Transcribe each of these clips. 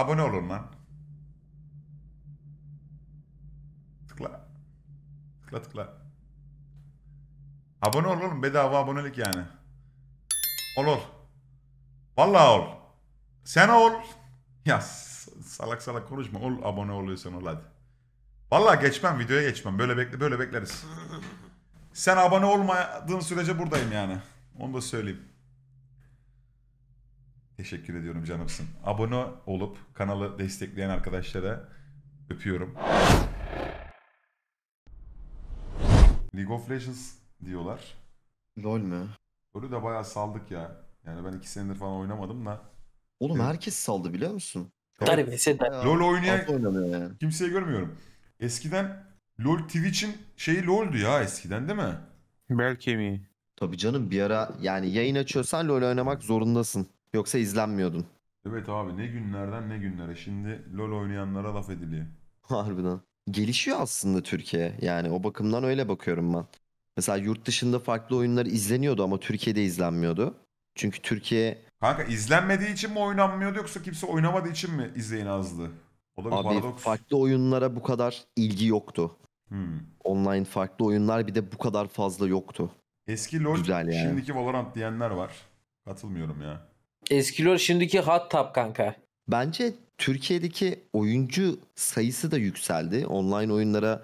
Abone olun lan. Tıkla. Tıkla tıkla. Abone ol oğlum. Bedava abonelik yani. Ol ol. Vallahi ol. Sen ol. Ya salak salak konuşma. Ol abone oluyorsan ol hadi. Vallahi geçmem videoya geçmem. Böyle bekle böyle bekleriz. Sen abone olmadığın sürece buradayım yani. Onu da söyleyeyim. Teşekkür ediyorum canımsın. Abone olup kanalı destekleyen arkadaşlara öpüyorum. League of Legends diyorlar. LoL mü? LoL'ü de bayağı saldık ya. Yani ben iki senedir falan oynamadım da. Oğlum herkes saldı biliyor musun? Daribesi LoL oynayan kimseyi görmüyorum. Eskiden LoL Twitch'in şeyi LoL'du ya eskiden değil mi? Belki mi? Tabii canım bir ara yani yayın açıyorsan LoL oynamak zorundasın. Yoksa izlenmiyordun. Evet abi ne günlerden ne günlere. Şimdi LoL oynayanlara laf ediliyor. Harbiden. Gelişiyor aslında Türkiye. Yani o bakımdan öyle bakıyorum ben. Mesela yurt dışında farklı oyunlar izleniyordu ama Türkiye'de izlenmiyordu. Çünkü Türkiye Kanka izlenmediği için mi oynanmıyordu yoksa kimse oynamadığı için mi izleyin azdı? O da bir abi paradoks. farklı oyunlara bu kadar ilgi yoktu. Hmm. Online farklı oyunlar bir de bu kadar fazla yoktu. Eski LoL Güzel yani. şimdiki Valorant diyenler var. Katılmıyorum ya. Eskilor şimdiki hot top kanka. Bence Türkiye'deki oyuncu sayısı da yükseldi. Online oyunlara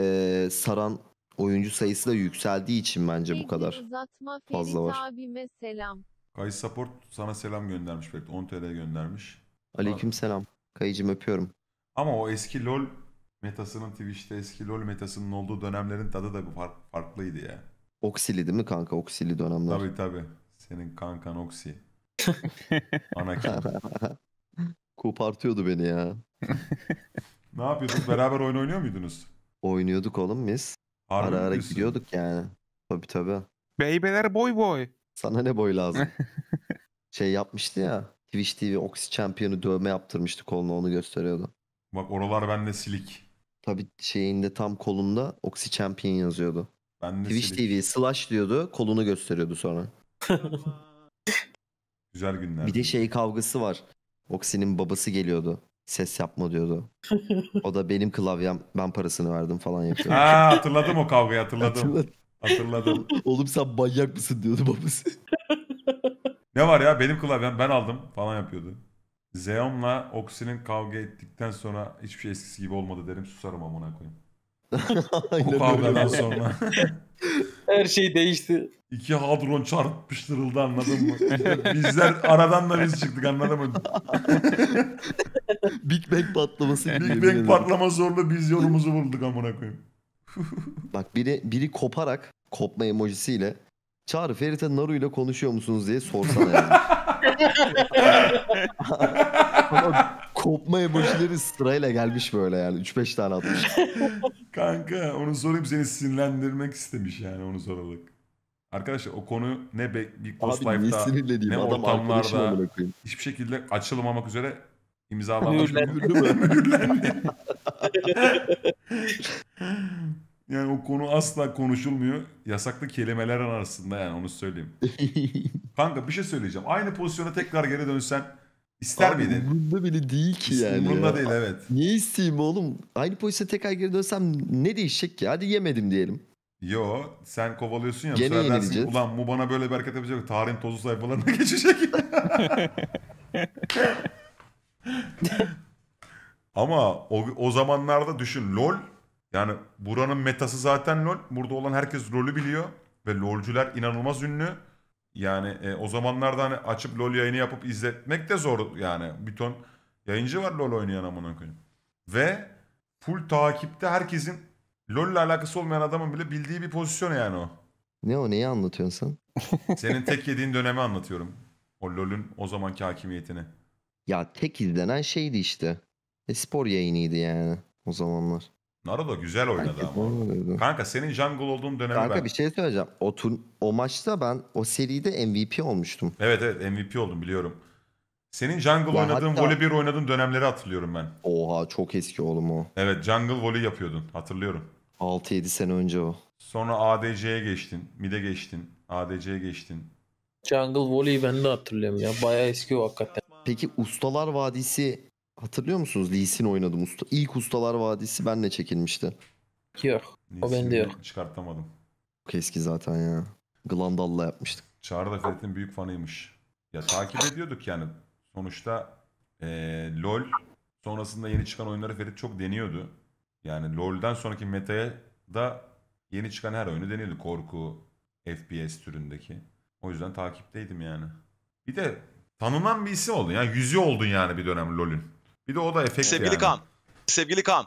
e, saran oyuncu sayısı da yükseldiği için bence bu kadar uzatma, fazla var. abime selam. Kay Support sana selam göndermiş Ferit. 10 TL göndermiş. Aleyküm selam. Kayıcım öpüyorum. Ama o eski LoL metasının Twitch'te eski LoL metasının olduğu dönemlerin tadı da farklıydı ya. Oksili değil mi kanka? Oksili dönemler. Tabii tabii. Senin kankan Oksi. Anakin. Kopartıyordu beni ya. ne yapıyorduk Beraber oyun oynuyor muydunuz? Oynuyorduk oğlum biz. Harbi ara ara gidiyorduk yani. Tabii tabii. Beybeler boy boy. Sana ne boy lazım? şey yapmıştı ya. Twitch TV Oxy Champion'u dövme yaptırmıştı koluna onu gösteriyordu. Bak oralar bende silik. Tabii şeyinde tam kolunda Oxy Champion yazıyordu. Ben de Twitch silik. TV slash diyordu kolunu gösteriyordu sonra. Güzel günler. Bir de şey kavgası var. Oksi'nin babası geliyordu. Ses yapma diyordu. O da benim klavyem ben parasını verdim falan yapıyor. Ha hatırladım o kavgayı hatırladım. Hatırladım. Oğlum sen manyak mısın diyordu babası. Ne var ya benim klavyem ben aldım falan yapıyordu. Zeon'la Oksi'nin kavga ettikten sonra hiçbir şey eskisi gibi olmadı derim susarım amına koyayım. Bu Aynen kavgadan sonra. Her şey değişti. İki hadron çarpıştırıldı anladın mı? bizler aradan da biz çıktık anladın mı? Big Bang patlaması Big Bang patlaması orada biz yolumuzu bulduk amına koyayım. Bak biri biri koparak kopma emojisiyle Çağrı Ferit'e Naru ile konuşuyor musunuz diye sorsana yani. Kopma emojileri sırayla gelmiş böyle yani. 3-5 tane atmış. Kanka onu sorayım seni sinirlendirmek istemiş yani onu soralım. Arkadaşlar o konu ne be, Ghost Abi niye ne Adam ortamlarda hiçbir şekilde açılmamak üzere imzalanmış. Mühürlendi. Mühürlendi. yani o konu asla konuşulmuyor. Yasaklı kelimeler arasında yani onu söyleyeyim. Kanka bir şey söyleyeceğim. Aynı pozisyona tekrar geri dönsen İster Abi, miydin? Umurumda bile değil ki İst, yani. Umurumda ya. değil evet. Ne isteyeyim oğlum? Aynı pozisyona tekrar geri dönsem ne değişecek ki? Hadi yemedim diyelim. Yo sen kovalıyorsun ya. Gene yenileceğiz. Ulan bu bana böyle bir hareket yapacak. Tarihin tozlu sayfalarına geçecek. Ama o, o zamanlarda düşün LOL yani buranın metası zaten LOL. Burada olan herkes rolü biliyor ve lolcular inanılmaz ünlü. Yani e, o zamanlarda hani açıp LoL yayını yapıp izletmek de zor yani. Bir ton yayıncı var LoL oynayan amına koyayım. Ve full takipte herkesin lol ile alakası olmayan adamın bile bildiği bir pozisyon yani o. Ne o neyi anlatıyorsun sen? Senin tek yediğin dönemi anlatıyorum. O LoL'ün o zamanki hakimiyetini. Ya tek izlenen şeydi işte. E, spor yayınıydı yani o zamanlar. Naro da güzel oynadı Herkes ama. oynuyordu. Kanka senin jungle olduğun dönemi Kanka ben. bir şey söyleyeceğim. O tur, o maçta ben o seride MVP olmuştum. Evet evet MVP oldum biliyorum. Senin jungle Ya oynadığın, hatta- voleybol oynadığın dönemleri hatırlıyorum ben. Oha çok eski oğlum o. Evet jungle voley yapıyordun hatırlıyorum. 6-7 sene önce o. Sonra ADC'ye geçtin, mid'e geçtin, ADC'ye geçtin. Jungle Volley'i ben de hatırlıyorum ya. Bayağı eski o hakikaten. Peki Ustalar Vadisi Hatırlıyor musunuz? Lee Sin oynadım usta. İlk Ustalar Vadisi benle çekilmişti. Yok. O bende yok. Çıkartamadım. Çok eski zaten ya. Glandal'la yapmıştık. Çağrı da Ferit'in büyük fanıymış. Ya takip ediyorduk yani. Sonuçta ee, LoL sonrasında yeni çıkan oyunları Ferit çok deniyordu. Yani LoL'den sonraki metaya da yeni çıkan her oyunu deniyordu. Korku, FPS türündeki. O yüzden takipteydim yani. Bir de tanınan bir isim oldun. Yani yüzü oldun yani bir dönem LoL'ün. Bir de o da efekt Sevgili yani. Kan. Sevgili Kan.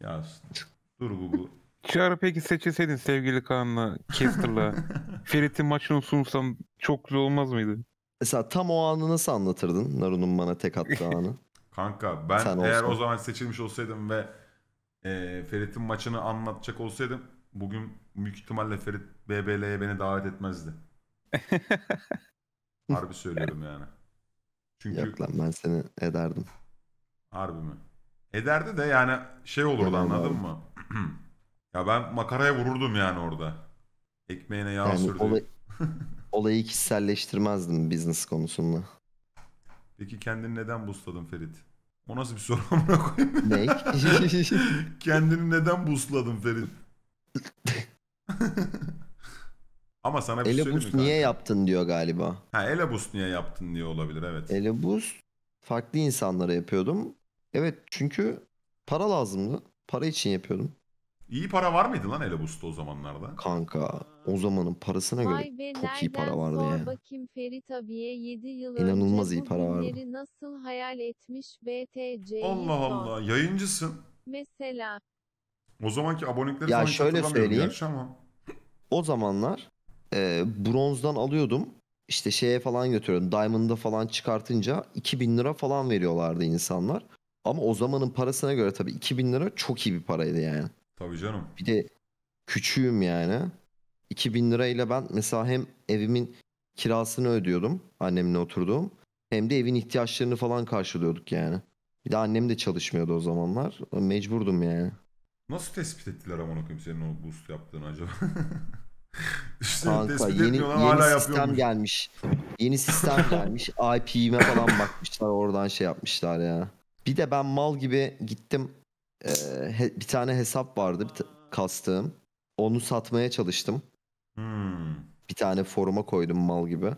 Ya dur Google. Çağrı peki seçilseydin sevgili Kaan'la, Kester'la, Ferit'in maçını sunsam çok güzel olmaz mıydı? Mesela tam o anı nasıl anlatırdın? Naru'nun bana tek attığı anı. Kanka ben Sen eğer olsan. o zaman seçilmiş olsaydım ve e, Ferit'in maçını anlatacak olsaydım bugün büyük ihtimalle Ferit BBL'ye beni davet etmezdi. Harbi söylüyorum yani. Çünkü... Yok lan ben seni ederdim. Harbi mi? Ederdi de yani şey olurdu Tamam anladın abi. mı? ya ben makaraya vururdum yani orada. Ekmeğine yağ Yani sürdü. olay- olayı kişiselleştirmezdim business konusunda. Peki kendini neden busladın Ferit? O nasıl bir soru amına koyayım? Ney? kendini neden busladın Ferit? Ama sana bir şey söyleyeyim Elebus mi? niye yaptın diyor galiba. Ha Elebus niye yaptın diye olabilir evet. Elebus farklı insanlara yapıyordum. Evet çünkü para lazımdı. Para için yapıyordum. İyi para var mıydı lan Elebus'ta o zamanlarda? Kanka o zamanın parasına göre Vay be, çok iyi para vardı yani. Bakayım Ferit abiye 7 yıl İnanılmaz önce iyi para vardı. nasıl hayal etmiş BTC? Allah Allah yayıncısın. Mesela. O zamanki abonelikleri ya şöyle söyleyeyim. Ama. O zamanlar e, bronzdan alıyordum işte şeye falan götürüyorum. Diamond'a falan çıkartınca 2000 lira falan veriyorlardı insanlar. Ama o zamanın parasına göre tabii 2000 lira çok iyi bir paraydı yani. Tabii canım. Bir de küçüğüm yani. 2000 lirayla ben mesela hem evimin kirasını ödüyordum annemle oturduğum. Hem de evin ihtiyaçlarını falan karşılıyorduk yani. Bir de annem de çalışmıyordu o zamanlar. Mecburdum yani. Nasıl tespit ettiler amına koyayım senin o boost yaptığını acaba? işte Kanka, yeni, yeni hala sistem gelmiş. Yeni sistem gelmiş. IP'ime falan bakmışlar oradan şey yapmışlar ya. Bir de ben mal gibi gittim. E, he, bir tane hesap vardı bir kastığım. Onu satmaya çalıştım. Hmm. Bir tane foruma koydum mal gibi.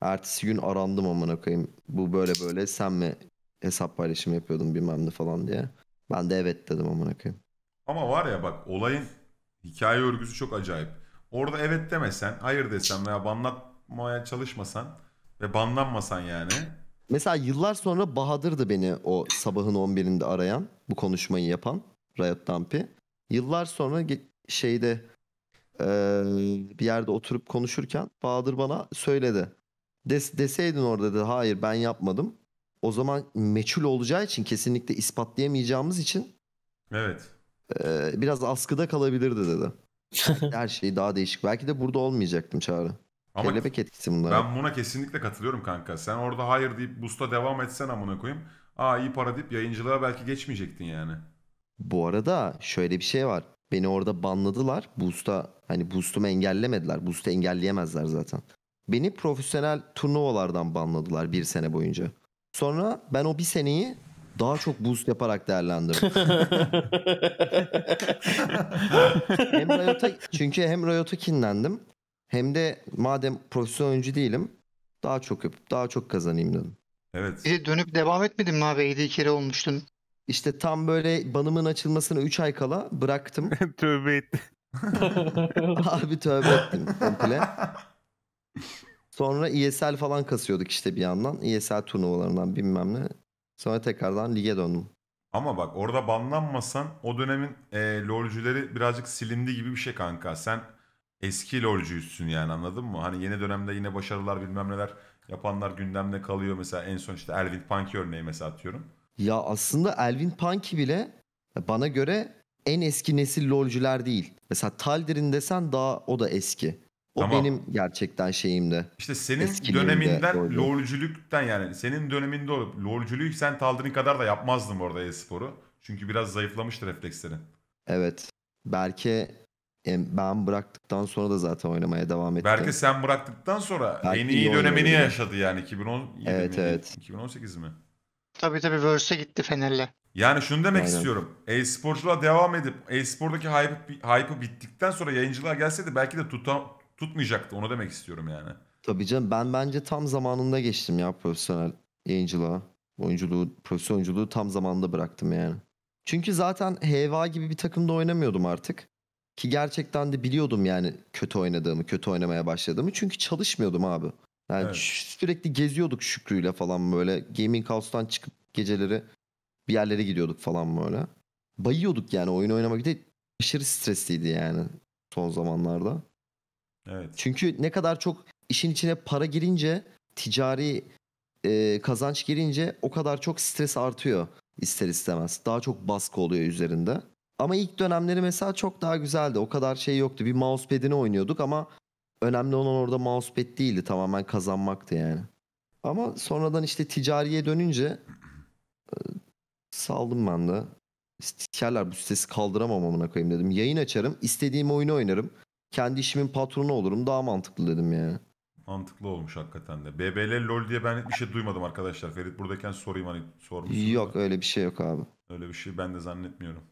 Ertesi gün arandım amına koyayım. Bu böyle böyle sen mi hesap paylaşımı yapıyordun bilmem ne falan diye. Ben de evet dedim amına koyayım. Ama var ya bak olayın hikaye örgüsü çok acayip. Orada evet demesen, hayır desen veya banlatmaya çalışmasan ve banlanmasan yani. Mesela yıllar sonra Bahadır'dı beni o sabahın 11'inde arayan, bu konuşmayı yapan Riot Dumpy. Yıllar sonra şeyde bir yerde oturup konuşurken Bahadır bana söyledi. Des, deseydin orada dedi hayır ben yapmadım. O zaman meçhul olacağı için kesinlikle ispatlayamayacağımız için Evet. e, biraz askıda kalabilirdi dedi. Her şey daha değişik. Belki de burada olmayacaktım Çağrı. Ama Kelebek etkisi bunlar. Ben buna kesinlikle katılıyorum kanka. Sen orada hayır deyip busta devam etsen amına koyayım. Aa iyi para deyip yayıncılığa belki geçmeyecektin yani. Bu arada şöyle bir şey var. Beni orada banladılar. Boost'a hani Boost'umu engellemediler. Boost'u engelleyemezler zaten. Beni profesyonel turnuvalardan banladılar bir sene boyunca. Sonra ben o bir seneyi daha çok boost yaparak değerlendirdim. hem Riot'a, çünkü hem Riot'a kinlendim hem de madem profesyonel oyuncu değilim daha çok yapıp daha çok kazanayım dedim. Evet. Bir de dönüp devam etmedim mi abi? 7 kere olmuştun. İşte tam böyle banımın açılmasına 3 ay kala bıraktım. tövbe ettim. abi tövbe ettim komple. Sonra ESL falan kasıyorduk işte bir yandan. ESL turnuvalarından bilmem ne. Sonra tekrardan lige döndüm. Ama bak orada banlanmasan o dönemin e, lolcüleri birazcık silindi gibi bir şey kanka. Sen eski lolcüyüzsün yani anladın mı? Hani yeni dönemde yine başarılar bilmem neler yapanlar gündemde kalıyor. Mesela en son işte Elvin Punk'i örneği mesela atıyorum. Ya aslında Elvin Punk'i bile bana göre en eski nesil lolcüler değil. Mesela Taldir'in desen daha o da eski. O Tamam. benim gerçekten şeyimdi. İşte senin Eskiliğinde döneminden lolcülükten yani senin döneminde olup lolcülüğü sen Taldır'ın kadar da yapmazdın bu arada e-sporu. Çünkü biraz zayıflamıştı reflekslerin. Evet. Belki e, ben bıraktıktan sonra da zaten oynamaya devam ettim. Belki sen bıraktıktan sonra Belki en iyi iyi dönemini yaşadı yani 2017 Evet, mi? evet. 2018 mi? Tabii tabii Verse'e gitti Fener'le. Yani şunu demek Aynen. istiyorum. E-sporculuğa devam edip e-spordaki hype, bittikten sonra yayıncılığa gelseydi belki de tuta, tutmayacaktı onu demek istiyorum yani. Tabii canım ben bence tam zamanında geçtim ya profesyonel yayıncılığa. Oyunculuğu, profesyonel oyunculuğu tam zamanında bıraktım yani. Çünkü zaten heva gibi bir takımda oynamıyordum artık. Ki gerçekten de biliyordum yani kötü oynadığımı, kötü oynamaya başladığımı. Çünkü çalışmıyordum abi. Yani evet. sürekli geziyorduk Şükrü'yle falan böyle. Gaming House'tan çıkıp geceleri bir yerlere gidiyorduk falan böyle. Bayıyorduk yani oyun oynamak. için aşırı stresliydi yani son zamanlarda. Evet. Çünkü ne kadar çok işin içine para girince, ticari e, kazanç girince o kadar çok stres artıyor ister istemez. Daha çok baskı oluyor üzerinde. Ama ilk dönemleri mesela çok daha güzeldi. O kadar şey yoktu. Bir mousepad'ini oynuyorduk ama önemli olan orada mousepad değildi. Tamamen kazanmaktı yani. Ama sonradan işte ticariye dönünce e, saldım ben de. İstikerler bu sitesi kaldıramam amına koyayım dedim. Yayın açarım, istediğim oyunu oynarım kendi işimin patronu olurum daha mantıklı dedim yani. Mantıklı olmuş hakikaten de. BBL LOL diye ben bir şey duymadım arkadaşlar. Ferit buradayken sorayım hani sormuşsun. Yok da. öyle bir şey yok abi. Öyle bir şey ben de zannetmiyorum.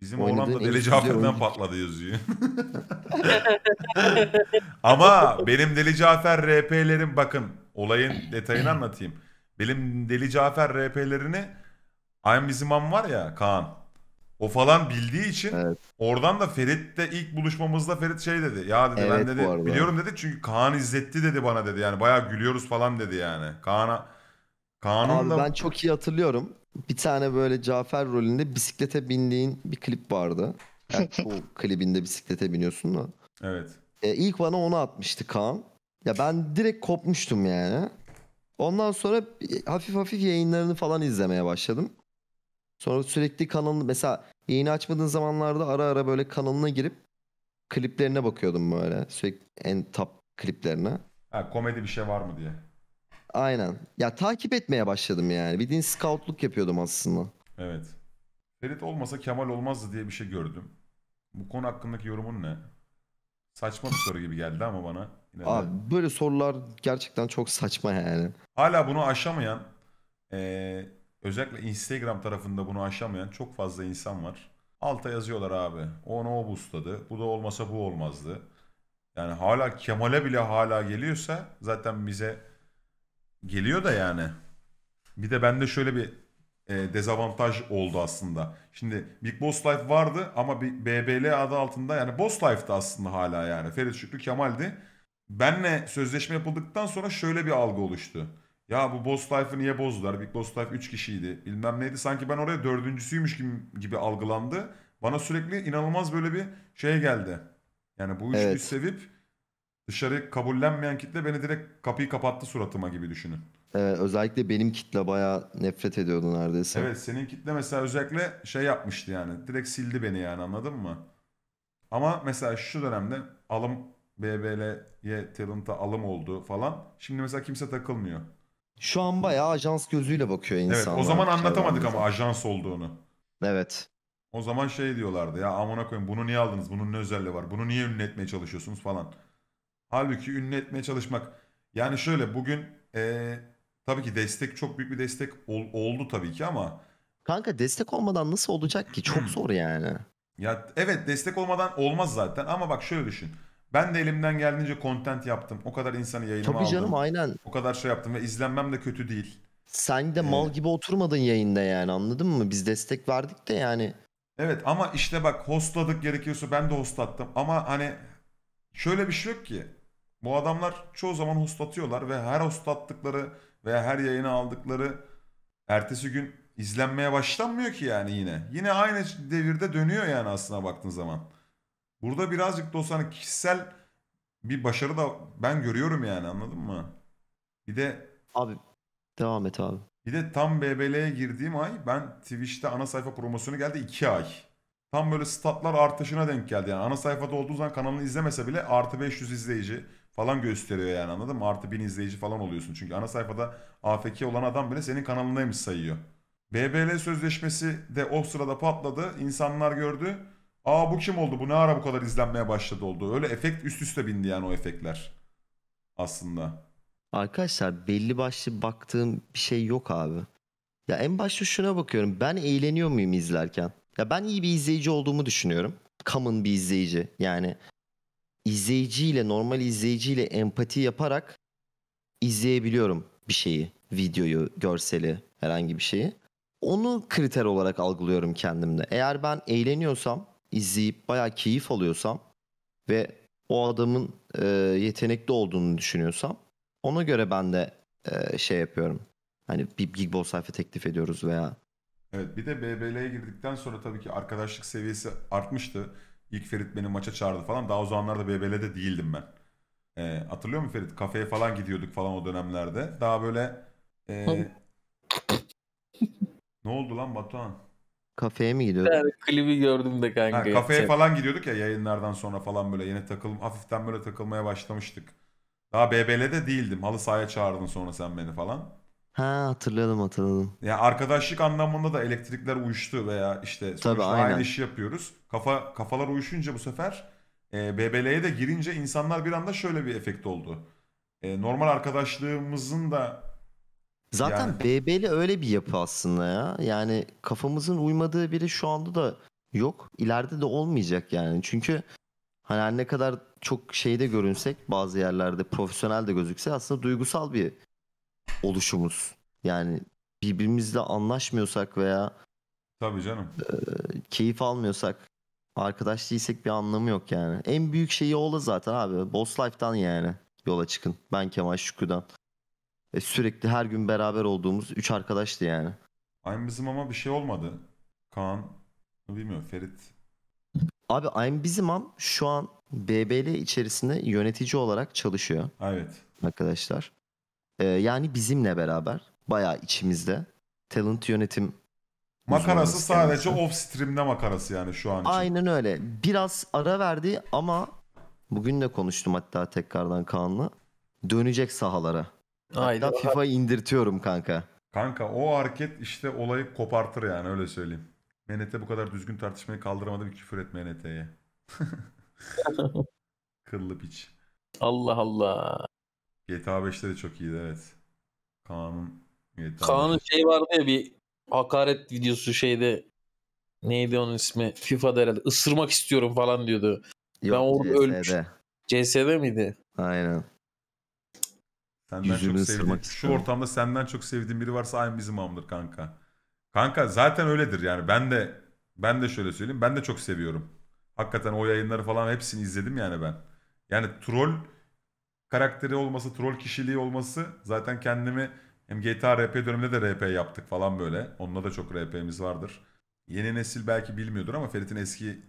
Bizim Oynadığın oğlan da delici aferden patladı yazıyor. Ama benim deli Cafer RP'lerim bakın olayın detayını anlatayım. Benim deli Cafer RP'lerini bizim am var ya Kaan. O falan bildiği için Evet. oradan da Ferit'le ilk buluşmamızda Ferit şey dedi. Ya dedi Evet, ben dedi biliyorum dedi çünkü Kaan izletti dedi bana dedi. Yani bayağı gülüyoruz falan dedi yani. Kaan'a Kaan'ın da ben çok iyi hatırlıyorum. Bir tane böyle Cafer rolünde bisiklete bindiğin bir klip vardı. Yani çoğu klibinde bisiklete biniyorsun da. evet. E, ilk bana onu atmıştı Kaan. Ya ben direkt kopmuştum yani. Ondan sonra hafif hafif yayınlarını falan izlemeye başladım. Sonra sürekli kanalını mesela yayını açmadığın zamanlarda ara ara böyle kanalına girip kliplerine bakıyordum böyle. Sürekli en top kliplerine. Ha, komedi bir şey var mı diye. Aynen. Ya takip etmeye başladım yani. Bir din scoutluk yapıyordum aslında. Evet. Ferit olmasa Kemal olmazdı diye bir şey gördüm. Bu konu hakkındaki yorumun ne? Saçma bir soru gibi geldi ama bana. Yine de- böyle sorular gerçekten çok saçma yani. Hala bunu aşamayan eee, Özellikle Instagram tarafında bunu aşamayan çok fazla insan var. Alta yazıyorlar abi. o Onu o boostladı. Bu da olmasa bu olmazdı. Yani hala Kemal'e bile hala geliyorsa zaten bize geliyor da yani. Bir de bende şöyle bir e, dezavantaj oldu aslında. Şimdi Big Boss Life vardı ama bir BBL adı altında yani Boss Life'da aslında hala yani. Ferit Şükrü Kemal'di. Benle sözleşme yapıldıktan sonra şöyle bir algı oluştu. Ya bu Boss Life'ı niye bozdular? Big Boss Life 3 kişiydi. Bilmem neydi. Sanki ben oraya dördüncüsüymüş gibi, gibi algılandı. Bana sürekli inanılmaz böyle bir şey geldi. Yani bu üçlüyü evet. sevip dışarı kabullenmeyen kitle beni direkt kapıyı kapattı suratıma gibi düşünün. Evet, özellikle benim kitle baya nefret ediyordu neredeyse. Evet senin kitle mesela özellikle şey yapmıştı yani. Direkt sildi beni yani anladın mı? Ama mesela şu dönemde alım BBL'ye talent'a alım oldu falan. Şimdi mesela kimse takılmıyor. Şu an bayağı ajans gözüyle bakıyor insanlar. Evet o zaman anlatamadık ama ajans olduğunu. Evet. O zaman şey diyorlardı ya amına koyun bunu niye aldınız bunun ne özelliği var bunu niye ünlü etmeye çalışıyorsunuz falan. Halbuki ünlü etmeye çalışmak yani şöyle bugün ee, tabii ki destek çok büyük bir destek ol, oldu tabii ki ama. Kanka destek olmadan nasıl olacak ki çok zor yani. Ya evet destek olmadan olmaz zaten ama bak şöyle düşün. Ben de elimden geldiğince content yaptım. O kadar insanı yayınıma Tabii aldım. canım aynen. O kadar şey yaptım ve izlenmem de kötü değil. Sen de ee, mal gibi oturmadın yayında yani anladın mı? Biz destek verdik de yani. Evet ama işte bak hostladık gerekiyorsa ben de hostlattım. Ama hani şöyle bir şey yok ki. Bu adamlar çoğu zaman hostlatıyorlar ve her hostlattıkları veya her yayını aldıkları ertesi gün izlenmeye başlanmıyor ki yani yine. Yine aynı devirde dönüyor yani aslına baktığın zaman. Burada birazcık da olsa hani kişisel bir başarı da ben görüyorum yani anladın mı? Bir de Abi devam et abi. bir de tam BBL'ye girdiğim ay ben Twitch'te ana sayfa promosyonu geldi 2 ay. Tam böyle statlar artışına denk geldi yani. Ana sayfada olduğu zaman kanalını izlemese bile artı 500 izleyici falan gösteriyor yani anladın mı? Artı 1000 izleyici falan oluyorsun. Çünkü ana sayfada AFK olan adam bile senin kanalındaymış sayıyor. BBL sözleşmesi de o sırada patladı. İnsanlar gördü. Aa bu kim oldu? Bu ne ara bu kadar izlenmeye başladı oldu? Öyle efekt üst üste bindi yani o efektler. Aslında. Arkadaşlar belli başlı baktığım bir şey yok abi. Ya en başta şuna bakıyorum. Ben eğleniyor muyum izlerken? Ya ben iyi bir izleyici olduğumu düşünüyorum. Common bir izleyici. Yani izleyiciyle normal izleyiciyle empati yaparak izleyebiliyorum bir şeyi. Videoyu, görseli, herhangi bir şeyi. Onu kriter olarak algılıyorum kendimde. Eğer ben eğleniyorsam izleyip bayağı keyif alıyorsam ve o adamın e, yetenekli olduğunu düşünüyorsam ona göre ben de e, şey yapıyorum. Hani bir Big Boss sayfa teklif ediyoruz veya. Evet bir de BBL'ye girdikten sonra tabii ki arkadaşlık seviyesi artmıştı. İlk Ferit beni maça çağırdı falan. Daha o zamanlarda BBL'de değildim ben. E, hatırlıyor musun Ferit? Kafeye falan gidiyorduk falan o dönemlerde. Daha böyle... E... ne oldu lan Batuhan? Kafeye mi gidiyorduk? Yani klibi gördüm de kanka. Ha, kafeye yapacak. falan gidiyorduk ya yayınlardan sonra falan böyle yeni takılım hafiften böyle takılmaya başlamıştık. Daha BBL'de değildim. Halı sahaya çağırdın sonra sen beni falan. Ha hatırladım hatırladım. Ya yani arkadaşlık anlamında da elektrikler uyuştu veya işte Tabii, aynen. aynı işi yapıyoruz. Kafa kafalar uyuşunca bu sefer e, BBL'ye de girince insanlar bir anda şöyle bir efekt oldu. E, normal arkadaşlığımızın da Zaten yani. BB'li öyle bir yapı aslında ya. Yani kafamızın uymadığı biri şu anda da yok. İleride de olmayacak yani. Çünkü hani ne kadar çok şeyde görünsek bazı yerlerde profesyonel de gözükse aslında duygusal bir oluşumuz. Yani birbirimizle anlaşmıyorsak veya Tabii canım. E, keyif almıyorsak arkadaş değilsek bir anlamı yok yani. En büyük şeyi ola zaten abi. Boss Life'dan yani yola çıkın. Ben Kemal Şükrü'den. E, sürekli her gün beraber olduğumuz 3 arkadaştı yani. Aynı bizim ama bir şey olmadı. Kaan bilmiyorum Ferit. Abi Aynı bizim am şu an BBL içerisinde yönetici olarak çalışıyor. Evet. Arkadaşlar. E, yani bizimle beraber bayağı içimizde. Talent yönetim Makarası sadece off stream'de makarası yani şu an için. Aynen öyle. Biraz ara verdi ama bugün de konuştum hatta tekrardan Kaan'la. Dönecek sahalara. Aynen Hatta indirtiyorum kanka. Kanka o hareket işte olayı kopartır yani öyle söyleyeyim. MNT bu kadar düzgün tartışmayı kaldıramadı bir küfür et MNT'ye. Kıllı piç. Allah Allah. GTA 5'te de çok iyiydi evet. Kaan'ın GTA Kaan'ın şey vardı ya bir hakaret videosu şeyde neydi onun ismi? FIFA'da herhalde ısırmak istiyorum falan diyordu. Yok, ben orada CS'de. ölmüş. CS'de miydi? Aynen. Senden Yüzümü çok sevdiğim, ısırmak şu ortamda senden çok sevdiğim biri varsa aynı bizim amdır kanka. Kanka zaten öyledir yani ben de ben de şöyle söyleyeyim ben de çok seviyorum. Hakikaten o yayınları falan hepsini izledim yani ben. Yani troll karakteri olması, troll kişiliği olması zaten kendimi hem GTA RP döneminde de RP yaptık falan böyle. Onunla da çok RP'miz vardır. Yeni nesil belki bilmiyordur ama Ferit'in eski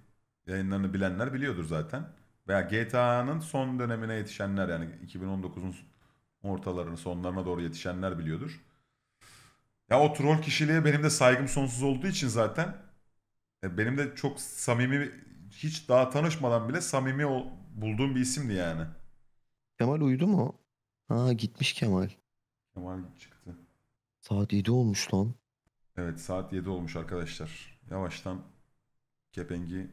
yayınlarını bilenler biliyordur zaten. Veya GTA'nın son dönemine yetişenler yani 2019'un Ortalarını sonlarına doğru yetişenler biliyordur. Ya o troll kişiliğe benim de saygım sonsuz olduğu için zaten e, benim de çok samimi hiç daha tanışmadan bile samimi ol, bulduğum bir isimdi yani. Kemal uyudu mu? Ha gitmiş Kemal. Kemal çıktı. Saat 7 olmuş lan. Evet saat 7 olmuş arkadaşlar. Yavaştan kepengi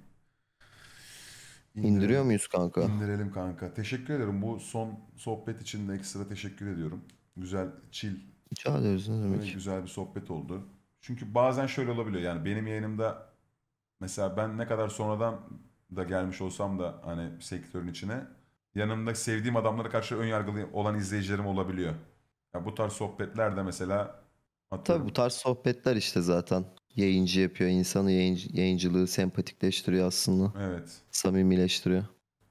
İndirelim. İndiriyor muyuz kanka? İndirelim kanka. Teşekkür ederim. Bu son sohbet için de ekstra teşekkür ediyorum. Güzel, çil. Rica ederiz ne demek. Güzel bir sohbet oldu. Çünkü bazen şöyle olabiliyor. Yani benim yayınımda mesela ben ne kadar sonradan da gelmiş olsam da hani sektörün içine yanımda sevdiğim adamlara karşı ön yargılı olan izleyicilerim olabiliyor. Ya bu tarz sohbetler de mesela atıyorum. Tabii bu tarz sohbetler işte zaten yayıncı yapıyor. İnsanı yayıncı, yayıncılığı sempatikleştiriyor aslında. Evet. Samimileştiriyor.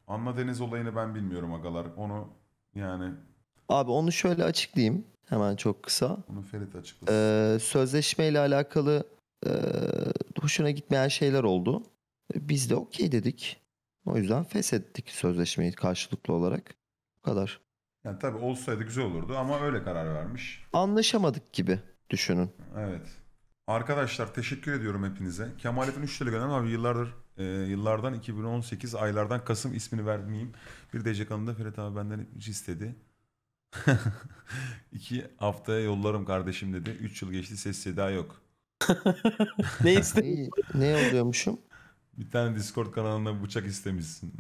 Anla Deniz olayını ben bilmiyorum agalar. Onu yani... Abi onu şöyle açıklayayım. Hemen çok kısa. Onu Ferit açıklasın. Ee, sözleşmeyle alakalı e, hoşuna gitmeyen şeyler oldu. Biz de okey dedik. O yüzden feshettik sözleşmeyi karşılıklı olarak. Bu kadar. Yani tabii olsaydı güzel olurdu ama öyle karar vermiş. Anlaşamadık gibi düşünün. Evet. Arkadaşlar teşekkür ediyorum hepinize. Kemalettin 3 TL gönderen abi yıllardır e, yıllardan 2018 aylardan Kasım ismini vermeyeyim. Bir DC kanalında Ferit abi benden istedi. İki haftaya yollarım kardeşim dedi. Üç yıl geçti ses seda yok. ne istedi? ne yolluyormuşum? Bir tane Discord kanalına bıçak istemişsin.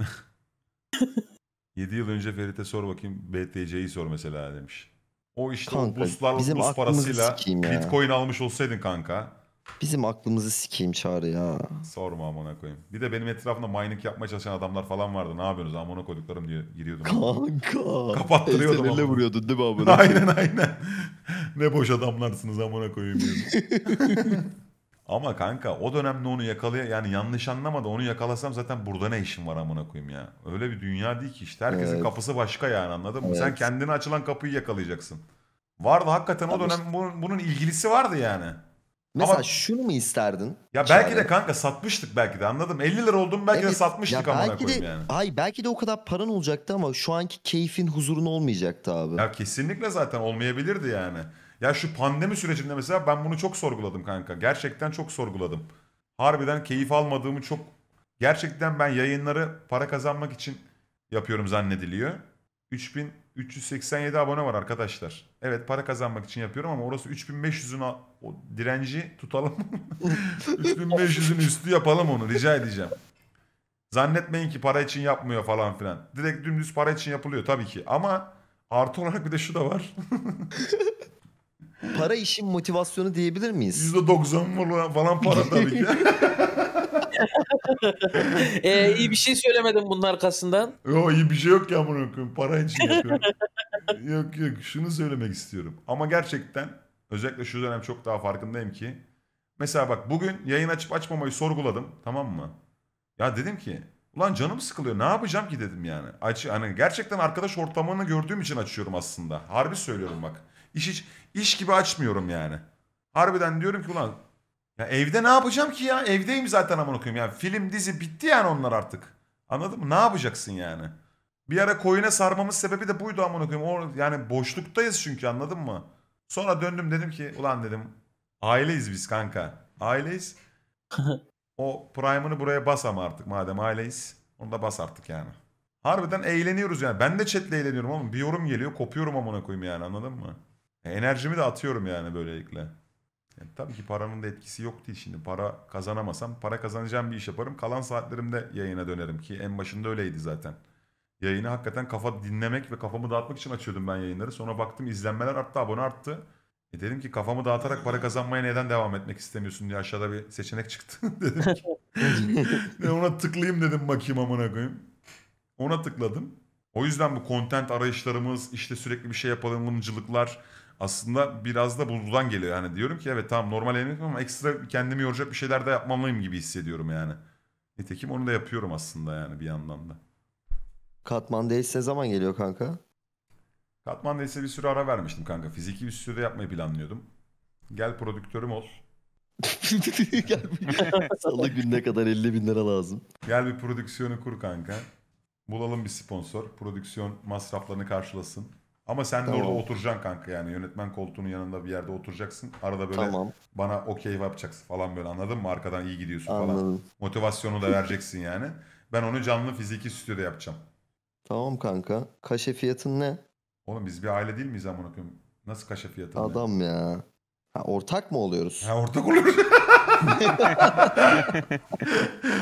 7 yıl önce Ferit'e sor bakayım BTC'yi sor mesela demiş. O işte kanka, o buslarla bizim bus parasıyla bitcoin almış olsaydın kanka. Bizim aklımızı sikeyim çağrı ya. Sorma amına koyayım. Bir de benim etrafımda mining yapmaya çalışan adamlar falan vardı. Ne yapıyorsunuz amına koyduklarım diye giriyordum. Kanka. Kapattırıyordum. Elle vuruyordun değil mi amına Aynen aynen. ne boş adamlarsınız amına koyayım. Ama kanka o dönemde onu yakalaya yani yanlış anlama onu yakalasam zaten burada ne işim var amına koyayım ya. Öyle bir dünya değil ki işte herkesin Evet. kapısı başka yani anladın mı? Evet. Sen kendine açılan kapıyı yakalayacaksın. Vardı hakikaten o dönem bunun, bunun ilgilisi vardı yani. Mesela Ama- şunu mu isterdin? Ya belki de kanka satmıştık belki de anladım. 50 lira oldum belki de satmıştık ya koyayım de, yani. Ay belki de o kadar paran olacaktı ama şu anki keyfin huzurun olmayacaktı abi. Ya kesinlikle zaten olmayabilirdi yani. Ya şu pandemi sürecinde mesela ben bunu çok sorguladım kanka. Gerçekten çok sorguladım. Harbiden keyif almadığımı çok... Gerçekten ben yayınları para kazanmak için yapıyorum zannediliyor. 3387 abone var arkadaşlar. Evet para kazanmak için yapıyorum ama orası 3500'ün direnci tutalım. 3500'ün üstü yapalım onu rica edeceğim. Zannetmeyin ki para için yapmıyor falan filan. Direkt dümdüz para için yapılıyor tabii ki. Ama artı olarak bir de şu da var. para işin motivasyonu diyebilir miyiz? %90 falan para tabii ki. ee, iyi bir şey söylemedim bunun arkasından. Yo iyi bir şey yok ya bunu okuyorum. Para için yapıyorum. yok yok şunu söylemek istiyorum. Ama gerçekten özellikle şu dönem çok daha farkındayım ki. Mesela bak bugün yayın açıp açmamayı sorguladım tamam mı? Ya dedim ki ulan canım sıkılıyor ne yapacağım ki dedim yani. Aç, hani gerçekten arkadaş ortamını gördüğüm için açıyorum aslında. Harbi söylüyorum bak iş iş, iş gibi açmıyorum yani. Harbiden diyorum ki ulan ya evde ne yapacağım ki ya? Evdeyim zaten aman koyayım. Yani film dizi bitti yani onlar artık. Anladın mı? Ne yapacaksın yani? Bir ara koyuna sarmamız sebebi de buydu aman koyayım. or yani boşluktayız çünkü anladın mı? Sonra döndüm dedim ki ulan dedim aileyiz biz kanka. Aileyiz. o prime'ını buraya bas ama artık madem aileyiz. Onu da bas artık yani. Harbiden eğleniyoruz yani. Ben de chatle eğleniyorum ama bir yorum geliyor kopuyorum amına koyayım yani anladın mı? Enerjimi de atıyorum yani böylelikle. Yani tabii ki paranın da etkisi yok değil şimdi. Para kazanamasam para kazanacağım bir iş yaparım. Kalan saatlerimde yayına dönerim ki en başında öyleydi zaten. Yayını hakikaten kafa dinlemek ve kafamı dağıtmak için açıyordum ben yayınları. Sonra baktım izlenmeler arttı, abone arttı. E dedim ki kafamı dağıtarak para kazanmaya neden devam etmek istemiyorsun diye aşağıda bir seçenek çıktı. dedim ki ona tıklayayım dedim bakayım amına koyayım. Ona tıkladım. O yüzden bu content arayışlarımız, işte sürekli bir şey yapalım yapalımcılıklar, aslında biraz da buradan geliyor. Yani diyorum ki evet tamam normal yemek ama ekstra kendimi yoracak bir şeyler de yapmalıyım gibi hissediyorum yani. Nitekim onu da yapıyorum aslında yani bir yandan da. Katman Ace zaman geliyor kanka? Katman Ace'e bir sürü ara vermiştim kanka. Fiziki bir sürü de yapmayı planlıyordum. Gel prodüktörüm ol. Gel bir- Salı gününe kadar 50 bin lira lazım. Gel bir prodüksiyonu kur kanka. Bulalım bir sponsor. Prodüksiyon masraflarını karşılasın. Ama sen tamam. de orada oturacaksın kanka yani yönetmen koltuğunun yanında bir yerde oturacaksın. Arada böyle tamam. bana okey yapacaksın falan böyle anladın mı? Arkadan iyi gidiyorsun Anladım. falan. Motivasyonu da vereceksin yani. Ben onu canlı fiziki stüdyoda yapacağım. Tamam kanka. Kaşe fiyatın ne? Oğlum biz bir aile değil miyiz amına koyayım? Nasıl kaşe fiyatı? Adam ne? ya. Ha, ortak mı oluyoruz? Ha, ortak oluyoruz.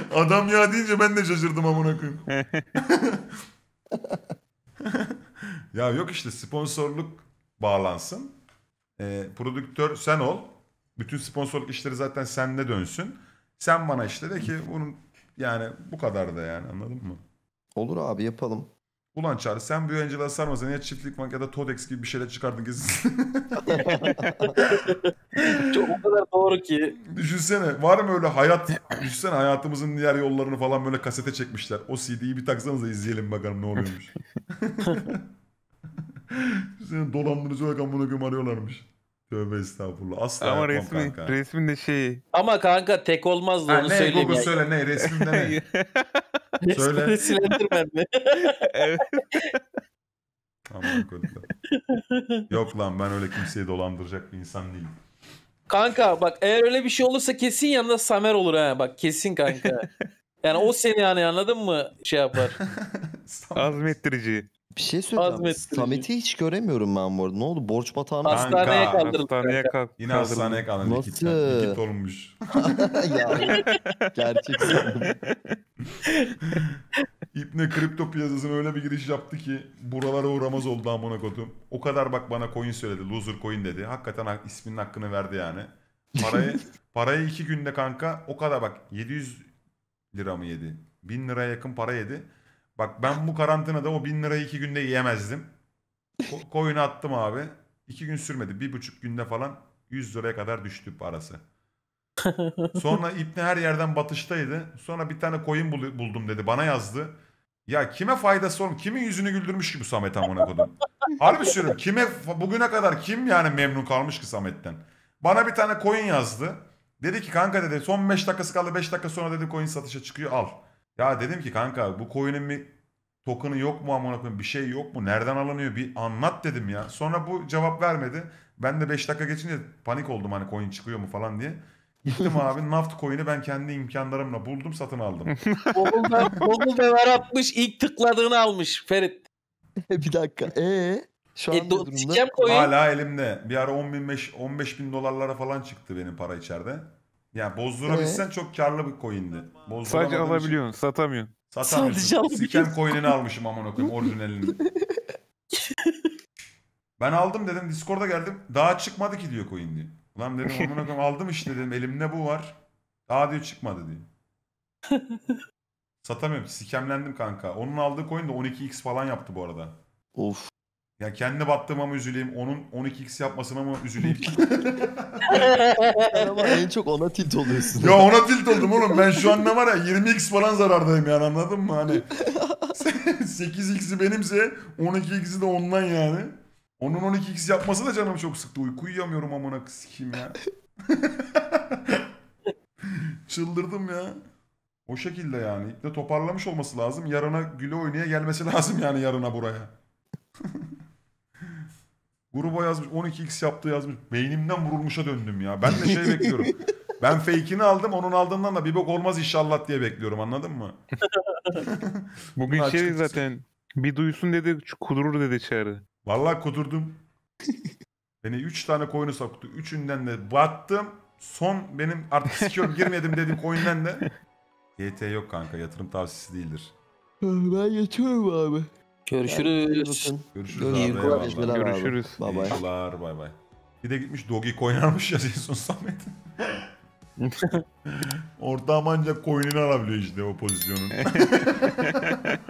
Adam ya deyince ben de şaşırdım amına koyayım. Ya yok işte sponsorluk bağlansın. E, prodüktör sen ol. Bütün sponsorluk işleri zaten sende dönsün. Sen bana işte de ki bunun yani bu kadar da yani anladın mı? Olur abi yapalım. Ulan Çağrı sen bu yayıncılığa sarmasan ya çiftlik bank ya da Todex gibi bir şeyler çıkardın kesin. Çok o kadar doğru ki. Düşünsene var mı öyle hayat, düşünsene hayatımızın diğer yollarını falan böyle kasete çekmişler. O CD'yi bir taksanıza izleyelim bakalım ne oluyormuş. Senin dolandırıcı olarak amına koyayım arıyorlarmış. Tövbe estağfurullah. Asla Ama yapmam resmi, kanka. resmin de şeyi. Ama kanka tek olmaz da onu ne söyleyeyim. Google söyle ne resminde ne? söyle. Resmini Slenderman mi? evet. Aman kodum. Yok lan ben öyle kimseyi dolandıracak bir insan değilim. Kanka bak eğer öyle bir şey olursa kesin yanında Samer olur ha. Bak kesin kanka. Yani o seni yani anladın mı şey yapar. Azmettirici. Bir şey söyleyeceğim. Azmettirici. Samet'i hiç göremiyorum ben bu arada. Ne oldu? Borç batağına Hasta- Hastaneye Kanka, Hastaneye kalk. Yine hastaneye kaldı. Nasıl? Likit, olmuş. ya, gerçek sandım. İpne kripto piyasasına öyle bir giriş yaptı ki buralara uğramaz oldu amına kodum. O kadar bak bana coin söyledi. Loser coin dedi. Hakikaten ha- isminin hakkını verdi yani. Parayı parayı iki günde kanka o kadar bak 700 lira mı yedi? 1000 liraya yakın para yedi. Bak ben bu karantinada o bin lirayı iki günde yiyemezdim. Ko- koyunu attım abi. İki gün sürmedi. Bir buçuk günde falan 100 liraya kadar düştü parası. Sonra İbni her yerden batıştaydı. Sonra bir tane koyun bul- buldum dedi. Bana yazdı. Ya kime faydası oğlum? Kimin yüzünü güldürmüş ki bu Samet amına kodum? Harbi söylüyorum. Kime bugüne kadar kim yani memnun kalmış ki Samet'ten? Bana bir tane coin yazdı. Dedi ki kanka dedi son 5 dakikası kaldı 5 dakika sonra dedi coin satışa çıkıyor al. Ya dedim ki kanka bu coin'in bir token'ı yok mu amına koyayım bir şey yok mu nereden alınıyor bir anlat dedim ya. Sonra bu cevap vermedi. Ben de 5 dakika geçince panik oldum hani coin çıkıyor mu falan diye. Gittim abi Naft coin'i ben kendi imkanlarımla buldum satın aldım. Google'da, Google'da var atmış ilk tıkladığını almış Ferit. bir dakika. Ee, şu an e, do- durumda? Hala elimde. Bir ara 15 bin, 15 bin dolarlara falan çıktı benim para içeride. Ya bozdurabilsen çok karlı bir coin'di. Sadece alabiliyorsun, satamıyorsun. Sadece Satamıyorsun. alabiliyorsun. Siken coin'ini almışım amına koyayım orijinalini. ben aldım dedim Discord'a geldim. Daha çıkmadı ki diyor coin diyor. Ulan dedim amına koyayım aldım işte dedim elimde bu var. Daha diyor çıkmadı diyor. Satamıyorum. Sikemlendim kanka. Onun aldığı coin de 12x falan yaptı bu arada. Of. Ya kendi battığıma mı üzüleyim, onun 12x yapmasına mı üzüleyim? Ama en çok ona tilt oluyorsun. Ya ona tilt oldum oğlum. Ben şu an ne var ya 20x falan zarardayım yani anladın mı? Hani 8x'i benimse 12x'i de ondan yani. Onun 12x yapması da canım çok sıktı. Uyku uyuyamıyorum amına sikeyim ya. Çıldırdım ya. O şekilde yani. İple toparlamış olması lazım. Yarına güle oynaya gelmesi lazım yani yarına buraya. Gruba yazmış 12x yaptı yazmış. Beynimden vurulmuşa döndüm ya. Ben de şey bekliyorum. Ben fake'ini aldım onun aldığından da bir bok olmaz inşallah diye bekliyorum anladın mı? Bugün şey açıkçası. zaten bir duysun dedi kudurur dedi çağrı. Vallahi kudurdum. Beni 3 tane koyunu soktu. Üçünden de battım. Son benim artık sikiyorum girmedim dedim koyundan da GT yok kanka yatırım tavsiyesi değildir. Ben geçiyorum abi. Görüşürüz. Görüşürüz İyi abi. eyvallah. Görüşürüz. Görüşürüz. Bay bay. Eyvallah, bay bay. Bir de gitmiş Dogi oynarmış ya Jason Samet. Orta amanca coin'ini alabiliyor işte o pozisyonun.